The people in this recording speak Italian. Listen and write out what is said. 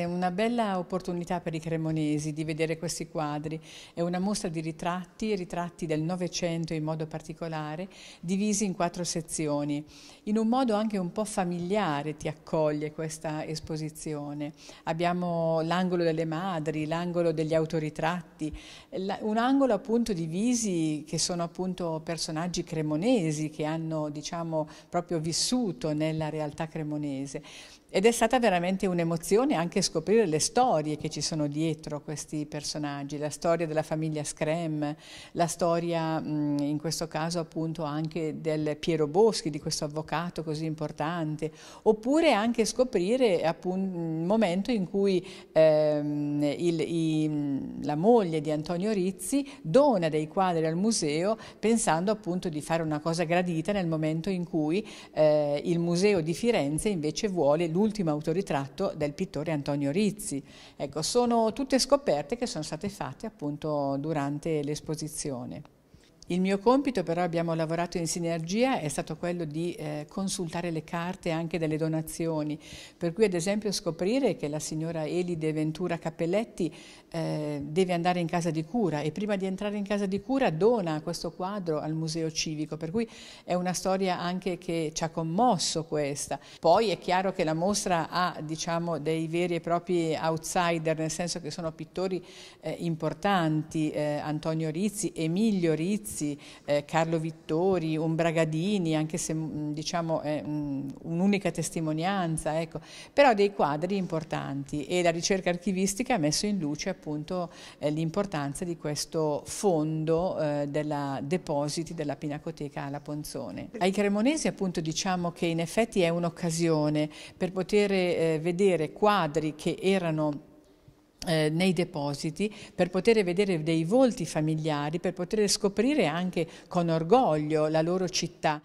È una bella opportunità per i cremonesi di vedere questi quadri, è una mostra di ritratti, ritratti del Novecento in modo particolare, divisi in quattro sezioni. In un modo anche un po' familiare ti accoglie questa esposizione. Abbiamo l'angolo delle madri, l'angolo degli autoritratti, un angolo appunto divisi che sono appunto personaggi cremonesi che hanno diciamo proprio vissuto nella realtà cremonese. Ed è stata veramente un'emozione anche scoprire le storie che ci sono dietro questi personaggi, la storia della famiglia Screm, la storia in questo caso appunto anche del Piero Boschi, di questo avvocato così importante, oppure anche scoprire appunto il momento in cui ehm, il, i, la moglie di Antonio Rizzi dona dei quadri al museo pensando appunto di fare una cosa gradita nel momento in cui eh, il museo di Firenze invece vuole l'ultimo autoritratto del pittore Antonio Antonio Rizzi. Ecco, sono tutte scoperte che sono state fatte appunto durante l'esposizione. Il mio compito però abbiamo lavorato in sinergia è stato quello di eh, consultare le carte anche delle donazioni, per cui ad esempio scoprire che la signora Elide Ventura Cappelletti eh, deve andare in casa di cura e prima di entrare in casa di cura dona questo quadro al Museo Civico, per cui è una storia anche che ci ha commosso questa. Poi è chiaro che la mostra ha diciamo, dei veri e propri outsider, nel senso che sono pittori eh, importanti, eh, Antonio Rizzi, Emilio Rizzi, Borghesi, eh, Carlo Vittori, un Bragadini, anche se mm, diciamo è mm, un'unica testimonianza, ecco. però dei quadri importanti e la ricerca archivistica ha messo in luce appunto eh, l'importanza di questo fondo eh, della depositi della Pinacoteca alla Ponzone. Ai cremonesi appunto diciamo che in effetti è un'occasione per poter eh, vedere quadri che erano eh, nei depositi per poter vedere dei volti familiari, per poter scoprire anche con orgoglio la loro città.